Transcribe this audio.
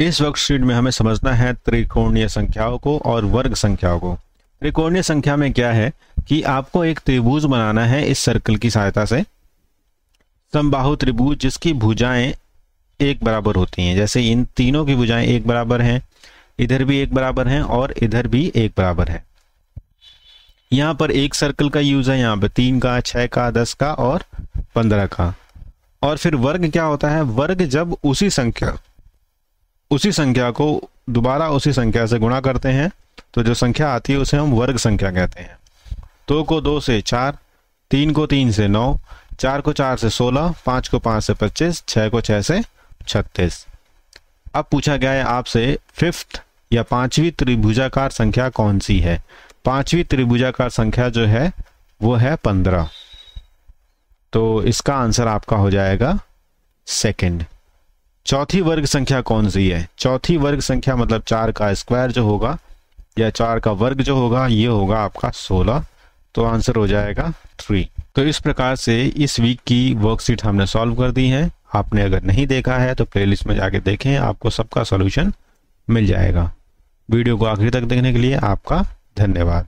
इस वर्कशीट में हमें समझना है त्रिकोणीय संख्याओं को और वर्ग संख्याओं को त्रिकोणीय संख्या में क्या है कि आपको एक त्रिभुज बनाना है इस सर्कल की सहायता से समबाहु त्रिभुज जिसकी भुजाएं एक बराबर होती हैं जैसे इन तीनों की भुजाएं एक बराबर हैं इधर भी एक बराबर हैं और इधर भी एक बराबर है यहाँ पर एक सर्कल का यूज है यहाँ पर तीन का छः का दस का और पंद्रह का और फिर वर्ग क्या होता है वर्ग जब उसी संख्या उसी संख्या को दोबारा उसी संख्या से गुणा करते हैं तो जो संख्या आती है उसे हम वर्ग संख्या कहते हैं दो को दो से चार तीन को तीन से नौ चार को चार से सोलह पाँच को पाँच से पच्चीस छः को छः से छत्तीस अब पूछा गया है आपसे फिफ्थ या पांचवी त्रिभुजाकार संख्या कौन सी है पांचवी त्रिभुजाकार संख्या जो है वो है पंद्रह तो इसका आंसर आपका हो जाएगा सेकंड चौथी वर्ग संख्या कौन सी है चौथी वर्ग संख्या मतलब चार का स्क्वायर जो होगा या चार का वर्ग जो होगा ये होगा आपका सोलह तो आंसर हो जाएगा थ्री तो इस प्रकार से इस वीक की वर्कशीट हमने सॉल्व कर दी है आपने अगर नहीं देखा है तो प्लेलिस्ट में जाके देखें आपको सबका सॉल्यूशन मिल जाएगा वीडियो को आखिर तक देखने के लिए आपका धन्यवाद